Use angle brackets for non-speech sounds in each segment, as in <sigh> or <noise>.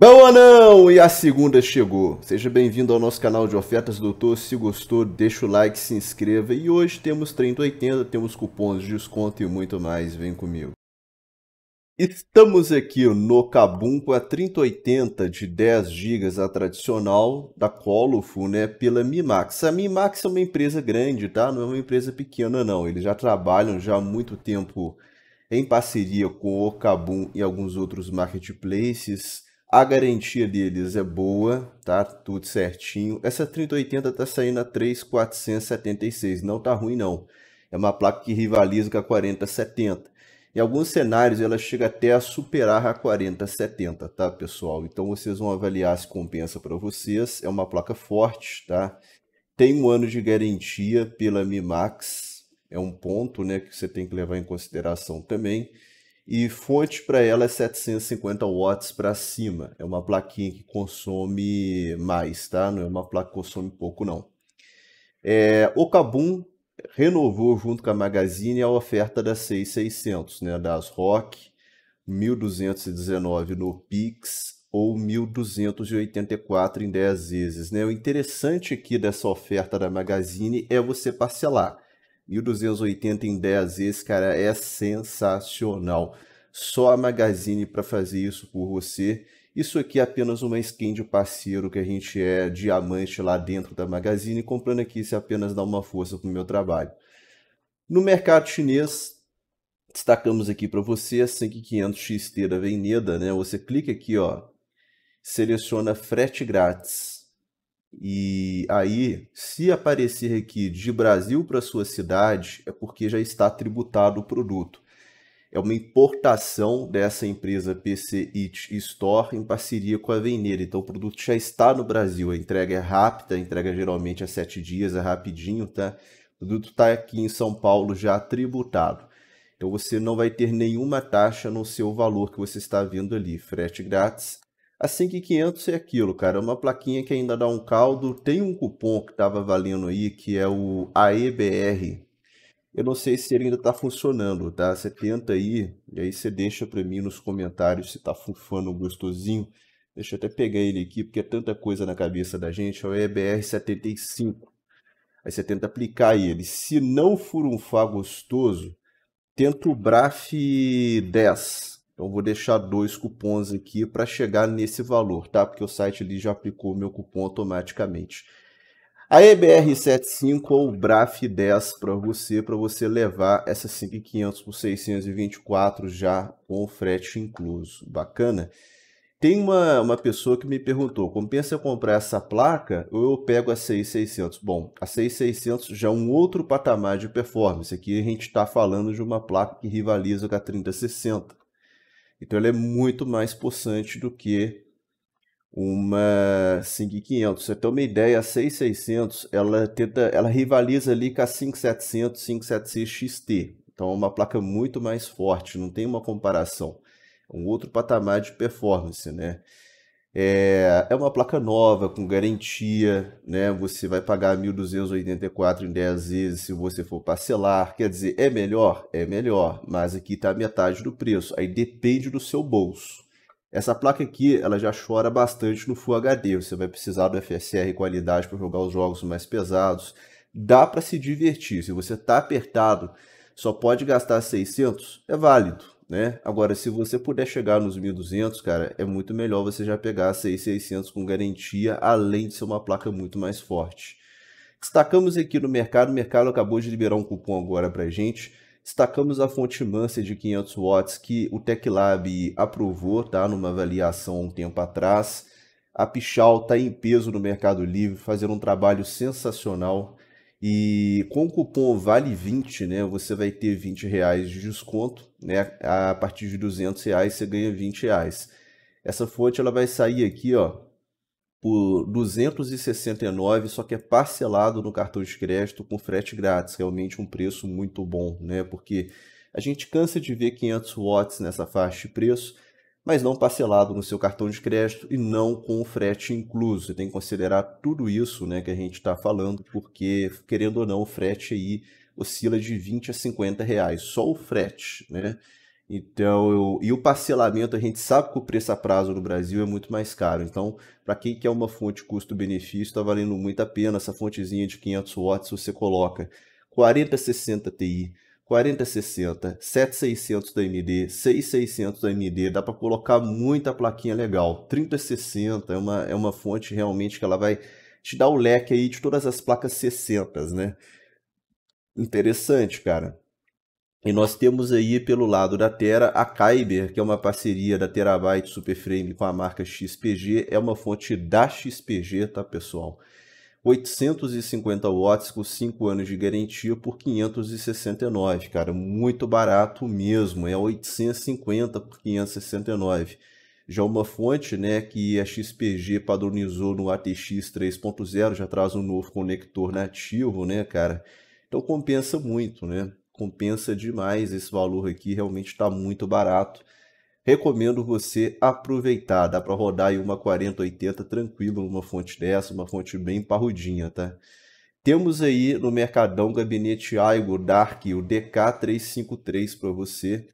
Bom não? E a segunda chegou. Seja bem-vindo ao nosso canal de ofertas, doutor. Se gostou, deixa o like, se inscreva. E hoje temos 3080, temos cupons de desconto e muito mais. Vem comigo. Estamos aqui no Kabum com a 3080 de 10 GB, a tradicional da Colofo, né, pela Mimax. A Mimax é uma empresa grande, tá? Não é uma empresa pequena não. Eles já trabalham já há muito tempo em parceria com o Kabum e alguns outros marketplaces a garantia deles é boa, tá? Tudo certinho. Essa 3080 tá saindo a 3,476, não tá ruim não. É uma placa que rivaliza com a 4070. Em alguns cenários ela chega até a superar a 4070, tá, pessoal? Então vocês vão avaliar se compensa para vocês. É uma placa forte, tá? Tem um ano de garantia pela Mimax, é um ponto, né, que você tem que levar em consideração também. E fonte para ela é 750 watts para cima. É uma plaquinha que consome mais, tá? Não é uma placa que consome pouco, não. É, o Kabum renovou junto com a Magazine a oferta da 6600, né? Das Rock, 1219 no Pix ou 1.284 em 10 vezes. Né? O interessante aqui dessa oferta da Magazine é você parcelar. 1280 em 10 esse cara, é sensacional. Só a Magazine para fazer isso por você. Isso aqui é apenas uma skin de parceiro que a gente é diamante lá dentro da Magazine. Comprando aqui, isso é apenas dá uma força para o meu trabalho. No mercado chinês, destacamos aqui para você a 5500 XT da Veneda. Né? Você clica aqui, ó, seleciona frete grátis e aí, se aparecer aqui de Brasil para sua cidade, é porque já está tributado o produto. É uma importação dessa empresa PC It Store em parceria com a Veneira. Então o produto já está no Brasil. A entrega é rápida, a entrega geralmente é sete dias, é rapidinho, tá? O produto está aqui em São Paulo já tributado. Então você não vai ter nenhuma taxa no seu valor que você está vendo ali. Frete grátis, a 5,500 é aquilo, cara. É uma plaquinha que ainda dá um caldo. Tem um cupom que estava valendo aí, que é o AEBR. Eu não sei se ele ainda está funcionando, tá? Você tenta aí, e aí você deixa para mim nos comentários se está funfando gostosinho. Deixa eu até pegar ele aqui, porque é tanta coisa na cabeça da gente. É o EBR 75. Aí você tenta aplicar ele. Se não for um Fá gostoso, tenta o BRAF 10 eu vou deixar dois cupons aqui para chegar nesse valor, tá? Porque o site ali já aplicou meu cupom automaticamente. A EBR75 ou BRAF10 para você, para você levar essa 5.500 por 624 já com o frete incluso. Bacana? Tem uma, uma pessoa que me perguntou, compensa eu comprar essa placa ou eu pego a 6600? Bom, a 6600 já é um outro patamar de performance. Aqui a gente está falando de uma placa que rivaliza com a 3060. Então ele é muito mais possante do que uma 5500. Você tem uma ideia, a 6600, ela tenta, ela rivaliza ali com a 5700, 576 XT. Então é uma placa muito mais forte, não tem uma comparação. É um outro patamar de performance, né? É, é uma placa nova, com garantia, né? Você vai pagar 1.284 em 10 vezes se você for parcelar. Quer dizer, é melhor? É melhor, mas aqui está metade do preço. Aí depende do seu bolso. Essa placa aqui, ela já chora bastante no Full HD. Você vai precisar do FSR qualidade para jogar os jogos mais pesados. Dá para se divertir. Se você está apertado, só pode gastar 600, é válido né? Agora, se você puder chegar nos 1.200, cara, é muito melhor você já pegar a 6.600 com garantia, além de ser uma placa muito mais forte. Destacamos aqui no mercado, o mercado acabou de liberar um cupom agora para gente. Destacamos a fonte Manser de 500 watts que o TechLab aprovou, tá? Numa avaliação um tempo atrás. A Pichal está em peso no Mercado Livre, fazendo um trabalho sensacional. E com o cupom VALE20, né, você vai ter 20 reais de desconto, né, a partir de 200 reais você ganha 20 reais. Essa fonte ela vai sair aqui, ó, por 269, só que é parcelado no cartão de crédito com frete grátis, realmente um preço muito bom, né, porque a gente cansa de ver 500 watts nessa faixa de preço, mas não parcelado no seu cartão de crédito e não com o frete incluso. Você tem que considerar tudo isso né, que a gente está falando, porque, querendo ou não, o frete aí oscila de 20 a 50 reais, só o frete, né? Então, eu, e o parcelamento, a gente sabe que o preço a prazo no Brasil é muito mais caro. Então, para quem quer uma fonte custo-benefício, está valendo muito a pena. Essa fontezinha de 500 watts você coloca 4060 Ti 4060, 7600 da AMD, 6600 da AMD, dá para colocar muita plaquinha legal. 3060 é uma, é uma fonte realmente que ela vai te dar o leque aí de todas as placas 60, né? Interessante, cara. E nós temos aí pelo lado da Terra a Kyber, que é uma parceria da Terabyte Superframe com a marca XPG, é uma fonte da XPG, tá, pessoal? 850 watts com 5 anos de garantia por 569, cara, muito barato mesmo, é 850 por 569. Já uma fonte, né, que a XPG padronizou no ATX 3.0, já traz um novo conector nativo, né, cara. Então compensa muito, né? Compensa demais esse valor aqui, realmente está muito barato recomendo você aproveitar. Dá para rodar em uma 4080 tranquilo numa fonte dessa, uma fonte bem parrudinha, tá? Temos aí no Mercadão Gabinete Aigo Dark o DK353 para você.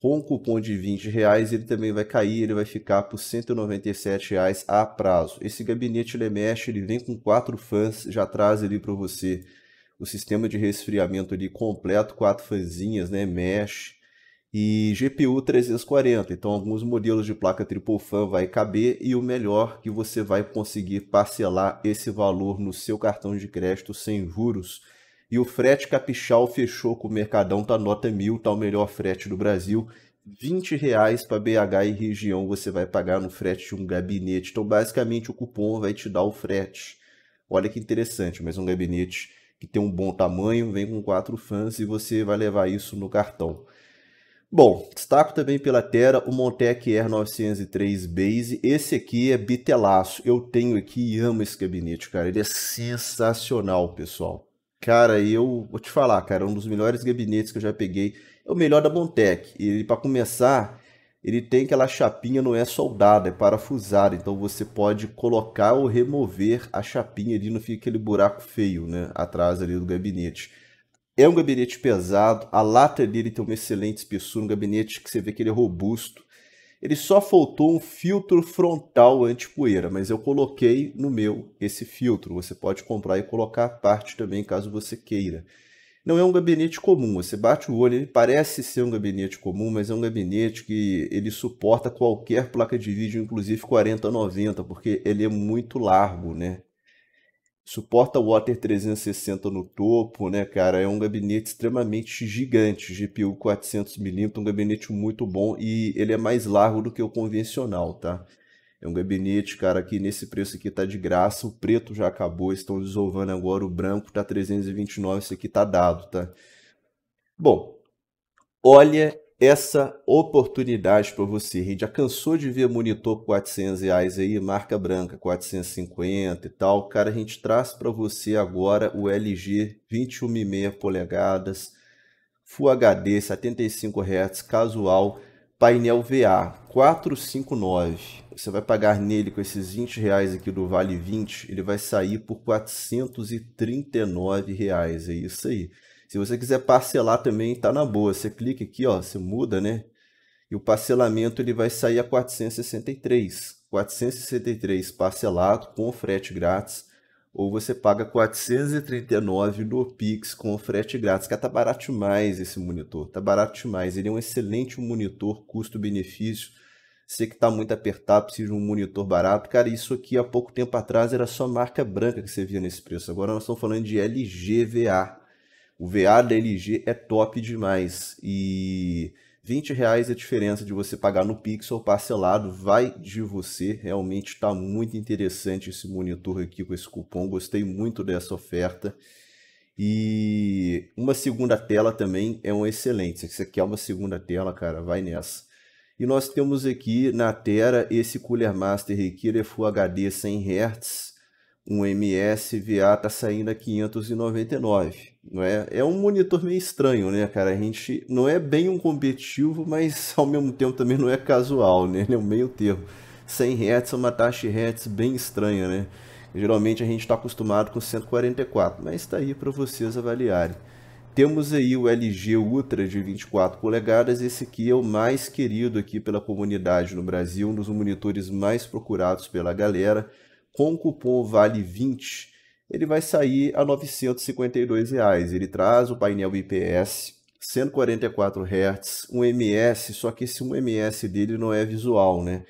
Com um cupom de 20 reais, ele também vai cair, ele vai ficar por 197 reais a prazo. Esse gabinete ele mexe, ele vem com quatro fãs, já traz ali para você o sistema de resfriamento ali completo, quatro fãzinhas, né, mesh, e GPU 340. Então, alguns modelos de placa triple fan vai caber e o melhor que você vai conseguir parcelar esse valor no seu cartão de crédito sem juros. E o frete capixal fechou com o Mercadão, tá nota mil, tá o melhor frete do Brasil. 20 reais para BH e região você vai pagar no frete de um gabinete. Então, basicamente, o cupom vai te dar o frete. Olha que interessante, mas um gabinete que tem um bom tamanho, vem com quatro fãs e você vai levar isso no cartão. Bom, destaco também pela Terra o Montec Air 903 Base. Esse aqui é bitelaço. Eu tenho aqui e amo esse gabinete, cara. Ele é sensacional, pessoal. Cara, eu vou te falar, cara, é um dos melhores gabinetes que eu já peguei. É o melhor da Montec. Ele, para começar, ele tem aquela chapinha, não é soldada, é parafusada. Então você pode colocar ou remover a chapinha ali, não fica aquele buraco feio, né? Atrás ali do gabinete. É um gabinete pesado, a lata dele tem uma excelente espessura, um gabinete que você vê que ele é robusto. Ele só faltou um filtro frontal anti-poeira, mas eu coloquei no meu esse filtro. Você pode comprar e colocar a parte também, caso você queira. Não é um gabinete comum, você bate o olho, ele parece ser um gabinete comum, mas é um gabinete que ele suporta qualquer placa de vídeo, inclusive 4090, porque ele é muito largo, né? suporta o Water 360 no topo, né, cara? É um gabinete extremamente gigante, GPU 400mm, um gabinete muito bom e ele é mais largo do que o convencional, tá? É um gabinete, cara, que nesse preço aqui tá de graça, o preto já acabou, estão desovando agora o branco, tá 329, esse aqui tá dado, tá? Bom, olha essa oportunidade para você, A gente. Já cansou de ver monitor 400 reais aí, marca branca 450 e tal. Cara, a gente traz para você agora o LG 21,5 polegadas, Full HD 75 Hz casual, painel VA 459. Você vai pagar nele com esses 20 reais aqui do Vale 20, ele vai sair por 439 reais. É isso aí. Se você quiser parcelar também, tá na boa. Você clica aqui, ó, você muda, né? E o parcelamento ele vai sair a 463. 463 parcelado com frete grátis ou você paga 439 no Pix com frete grátis, que tá barato demais esse monitor, tá barato demais. Ele é um excelente monitor custo-benefício. Sei que tá muito apertado, precisa de um monitor barato. Cara, isso aqui há pouco tempo atrás era só marca branca que você via nesse preço. Agora nós estamos falando de LGVA. O VA da LG é top demais e 20 reais a diferença de você pagar no Pixel parcelado, vai de você, realmente está muito interessante esse monitor aqui com esse cupom, gostei muito dessa oferta. E uma segunda tela também é um excelente, se você quer uma segunda tela, cara, vai nessa. E nós temos aqui na Terra esse Cooler Master aqui, ele é Full HD 100 Hz, um MS VA tá saindo a 599, não é? É um monitor meio estranho, né, cara? A gente não é bem um competitivo, mas <laughs> ao mesmo tempo também não é casual, né? Ele é um meio termo. 100 Hz é uma taxa de Hz bem estranha, né? Geralmente a gente está acostumado com 144, mas está aí para vocês avaliarem. Temos aí o LG Ultra de 24 polegadas, esse aqui é o mais querido aqui pela comunidade no Brasil, um dos monitores mais procurados pela galera com o cupom VALE20, ele vai sair a R$ 952. Reais. Ele traz o painel IPS, 144 Hz, um MS, só que esse 1ms dele não é visual, né?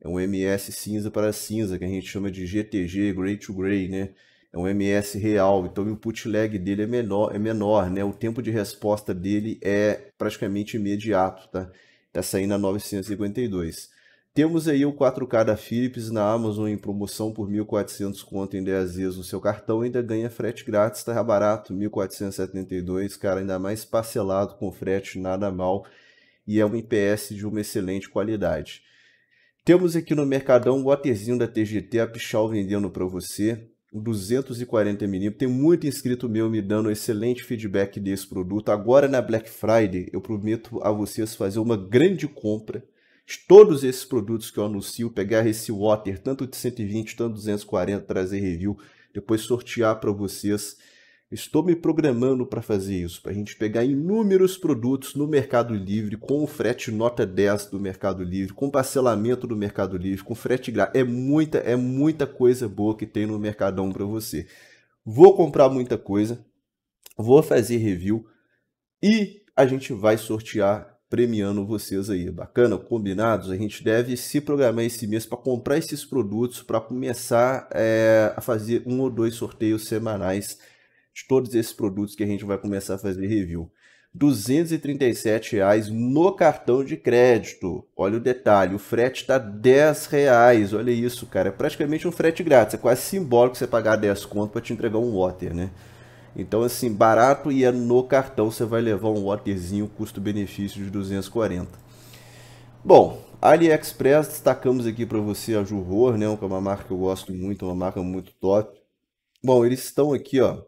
É um MS cinza para cinza, que a gente chama de GTG, Gray to Gray, né? É um MS real, então o input lag dele é menor, é menor, né? O tempo de resposta dele é praticamente imediato, tá? Tá saindo a 952. Temos aí o 4K da Philips na Amazon em promoção por 1.400 conto em 10 vezes no seu cartão, ainda ganha frete grátis, tá barato, 1.472, cara, ainda mais parcelado com frete, nada mal, e é um IPS de uma excelente qualidade. Temos aqui no Mercadão o waterzinho da TGT, a Pichal vendendo para você, 240mm. Tem muito inscrito meu me dando um excelente feedback desse produto. Agora na Black Friday, eu prometo a vocês fazer uma grande compra todos esses produtos que eu anuncio, pegar esse water, tanto de 120, tanto de 240, trazer review, depois sortear para vocês. Estou me programando para fazer isso, para a gente pegar inúmeros produtos no Mercado Livre, com o frete nota 10 do Mercado Livre, com parcelamento do Mercado Livre, com frete grátis. É muita, é muita coisa boa que tem no Mercadão para você. Vou comprar muita coisa, vou fazer review e a gente vai sortear premiando vocês aí. Bacana? Combinados? A gente deve se programar esse mês para comprar esses produtos para começar é, a fazer um ou dois sorteios semanais de todos esses produtos que a gente vai começar a fazer review. R$ 237,00 no cartão de crédito. Olha o detalhe, o frete está R$ reais. Olha isso, cara. É praticamente um frete grátis. É quase simbólico você pagar 10 conto para te entregar um water, né? Então, assim, barato e é no cartão você vai levar um waterzinho custo-benefício de 240. Bom, AliExpress, destacamos aqui para você a Juror, né? Que é uma marca que eu gosto muito, uma marca muito top. Bom, eles estão aqui, ó.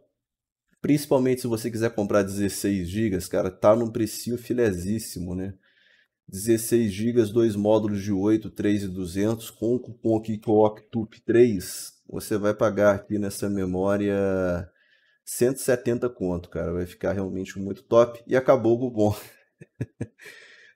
Principalmente se você quiser comprar 16 GB, cara, tá num precinho filezíssimo, né? 16 GB, dois módulos de 8, 200, com o cupom aqui é o Octup3, você vai pagar aqui nessa memória 170 conto, cara. Vai ficar realmente muito top. E acabou o Bubon.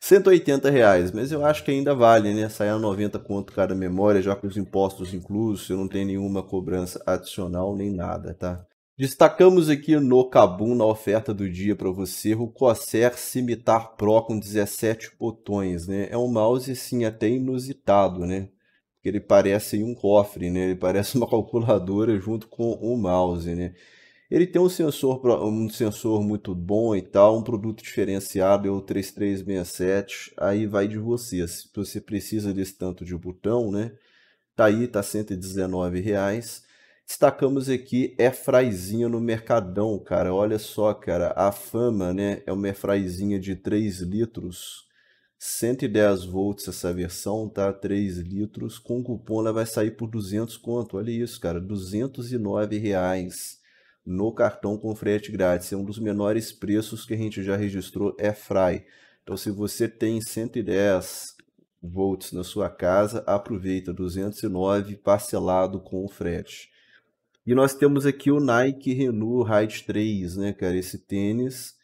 180 <laughs> reais, mas eu acho que ainda vale, né? Sair a 90 conto cada memória, já com os impostos inclusos, eu não tenho nenhuma cobrança adicional nem nada, tá? Destacamos aqui no Kabum, na oferta do dia para você, o Corsair Cimitar Pro com 17 botões, né? É um mouse, sim, até inusitado, né? Porque ele parece um cofre, né? Ele parece uma <laughs> calculadora junto com o mouse, né? Ele tem um sensor, um sensor muito bom e tal, um produto diferenciado, é o 3367, aí vai de você. Se você precisa desse tanto de botão, né? Tá aí, tá 119 reais. Destacamos aqui fraizinha no Mercadão, cara. Olha só, cara, a fama, né? É uma fraizinha de 3 litros, 110 volts essa versão, tá? 3 litros, com cupom ela vai sair por 200 conto. Olha isso, cara, 209 reais no cartão com frete grátis. É um dos menores preços que a gente já registrou, é Fry. Então, se você tem 110 volts na sua casa, aproveita 209 parcelado com o frete. E nós temos aqui o Nike Renew Ride 3, né, cara? Esse tênis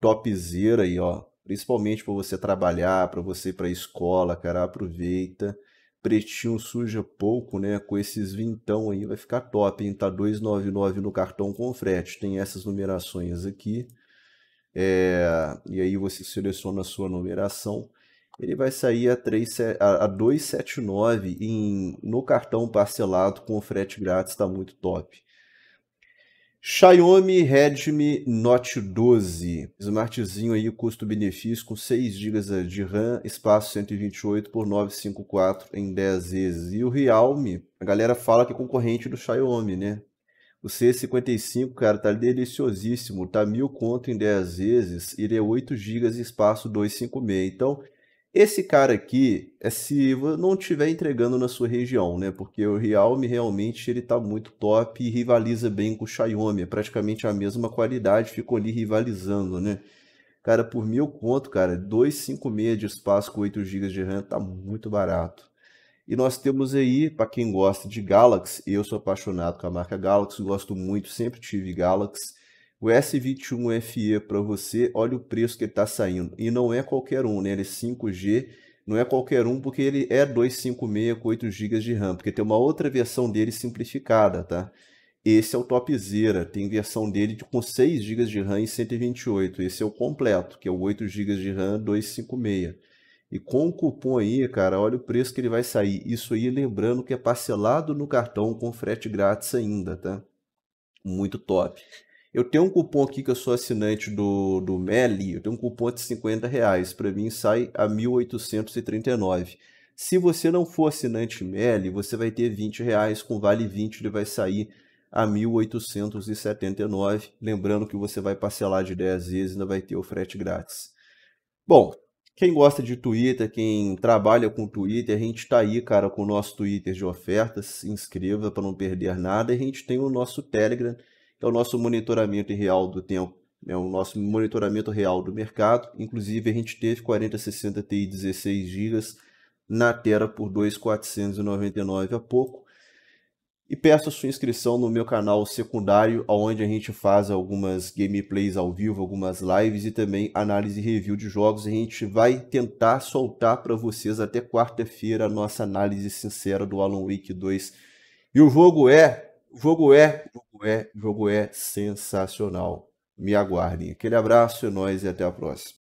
topzera aí, ó. Principalmente para você trabalhar, para você ir para escola, cara, aproveita pretinho suja pouco, né? Com esses vintão aí vai ficar top, hein? Tá 299 no cartão com frete. Tem essas numerações aqui. É, e aí você seleciona a sua numeração. Ele vai sair a, 3, a, 279 em, no cartão parcelado com frete grátis, está muito top. Xiaomi Redmi Note 12, smartzinho aí, custo-benefício com 6 GB de RAM, espaço 128 por 954 em 10 vezes. E o Realme, a galera fala que é concorrente do Xiaomi, né? O C55, cara, tá deliciosíssimo, tá mil conto em 10 vezes, ele é 8 GB espaço 256. Então, esse cara aqui é se não estiver entregando na sua região, né? Porque o Realme realmente ele tá muito top e rivaliza bem com o Xiaomi, é praticamente a mesma qualidade, ficou ali rivalizando, né? Cara, por mil conto, cara, 256 de espaço com 8 GB de RAM tá muito barato. E nós temos aí, para quem gosta de Galaxy, eu sou apaixonado com a marca Galaxy, gosto muito, sempre tive Galaxy o S21 FE para você, olha o preço que está saindo. E não é qualquer um, né? Ele é 5G, não é qualquer um porque ele é 256 com 8 GB de RAM, porque tem uma outra versão dele simplificada, tá? Esse é o topzera, tem versão dele com 6 GB de RAM e 128. Esse é o completo, que é o 8 GB de RAM 256. E com o cupom aí, cara, olha o preço que ele vai sair. Isso aí, lembrando que é parcelado no cartão com frete grátis ainda, tá? Muito top. Eu tenho um cupom aqui que eu sou assinante do, do Meli, eu tenho um cupom de 50 reais, para mim sai a 1.839. Se você não for assinante Meli, você vai ter 20 reais, com Vale 20 ele vai sair a 1.879, lembrando que você vai parcelar de 10 vezes e ainda vai ter o frete grátis. Bom, quem gosta de Twitter, quem trabalha com Twitter, a gente está aí, cara, com o nosso Twitter de ofertas. Se inscreva para não perder nada. E a gente tem o nosso Telegram, é o nosso monitoramento real do tempo, é o nosso monitoramento real do mercado. Inclusive, a gente teve 4060 Ti 16 GB na Terra por 2,499 a pouco. E peço a sua inscrição no meu canal secundário, onde a gente faz algumas gameplays ao vivo, algumas lives e também análise e review de jogos. A gente vai tentar soltar para vocês até quarta-feira a nossa análise sincera do Alan Wake 2. E o jogo é o jogo é, o jogo é, o jogo é sensacional. Me aguardem. Aquele abraço, é nós e até a próxima.